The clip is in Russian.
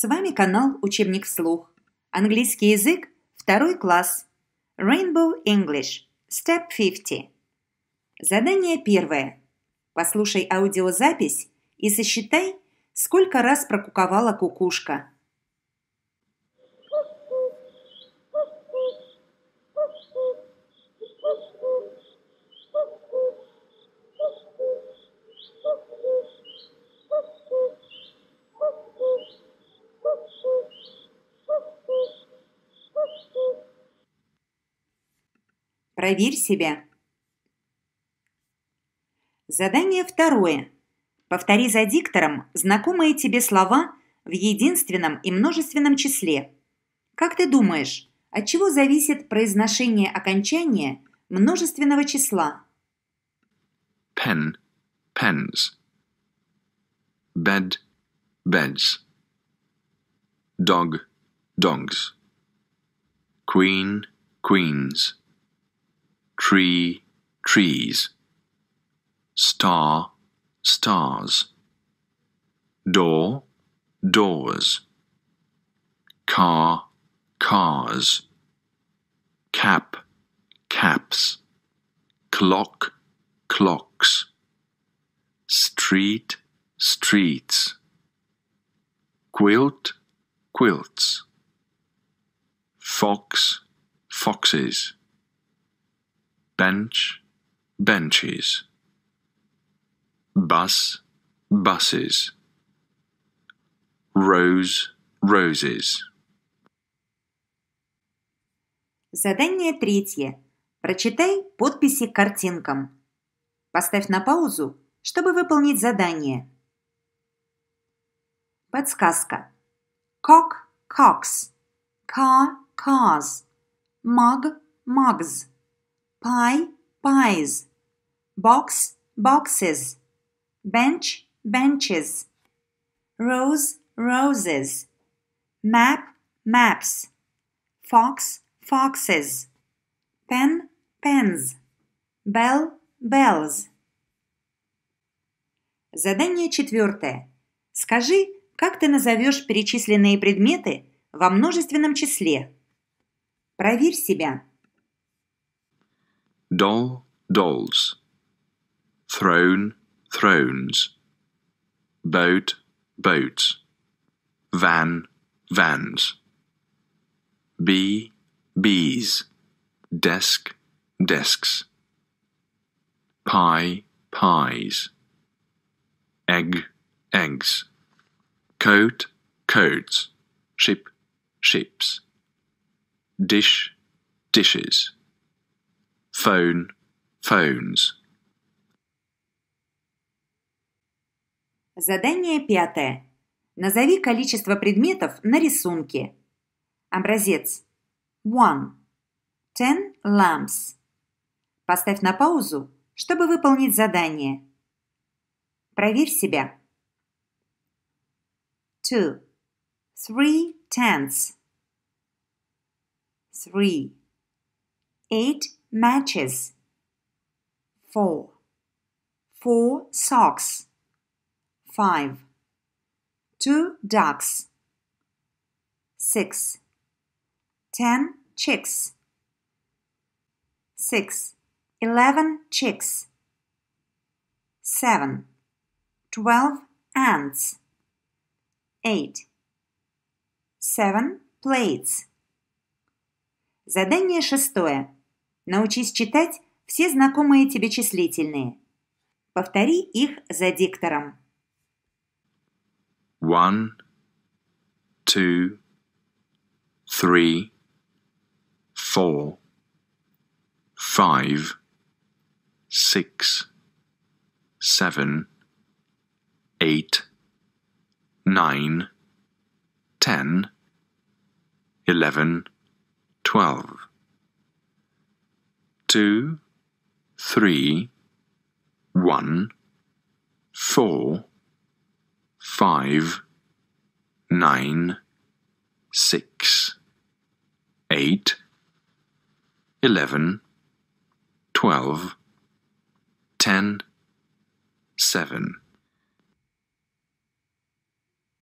С вами канал «Учебник вслух». Английский язык, второй класс. Rainbow English, Step 50. Задание первое. Послушай аудиозапись и сосчитай, сколько раз прокуковала кукушка. Проверь себя. Задание второе. Повтори за диктором знакомые тебе слова в единственном и множественном числе. Как ты думаешь, от чего зависит произношение окончания множественного числа? Pen, pens. Bed, beds. Dog, dogs. Queen, queens. tree, trees. Star, stars. Door, doors. Car, cars. Cap, caps. Clock, clocks. Street, streets. Quilt, quilts. Fox, foxes bench, benches. Bus, buses. Rose, roses. Задание третье. Прочитай подписи к картинкам. Поставь на паузу, чтобы выполнить задание. Подсказка. Cock – cocks. Car – cars. Mug – mugs pie, pies, box, boxes, bench, benches, rose, roses, map, maps, fox, foxes, pen, pens, bell, bells. Задание четвертое. Скажи, как ты назовешь перечисленные предметы во множественном числе? Проверь себя. doll, dolls, throne, thrones, boat, boats, van, vans, bee, bees, desk, desks, pie, pies, egg, eggs, coat, coats, ship, ships, dish, dishes. phone, phones. Задание пятое. Назови количество предметов на рисунке. Образец. One. Ten lamps. Поставь на паузу, чтобы выполнить задание. Проверь себя. Two. Three tents. Three. Eight matches, four, four socks, five, two ducks, Six. Ten chicks, Six. Eleven chicks, Seven. Twelve ants, eight, seven plates. Задание шестое. Научись читать все знакомые тебе числительные. Повтори их за диктором. One, two, three, four, five, six, seven, eight, nine, ten, eleven, twelve. two, three, one, four, five, nine, six, eight, eleven, twelve, ten, seven.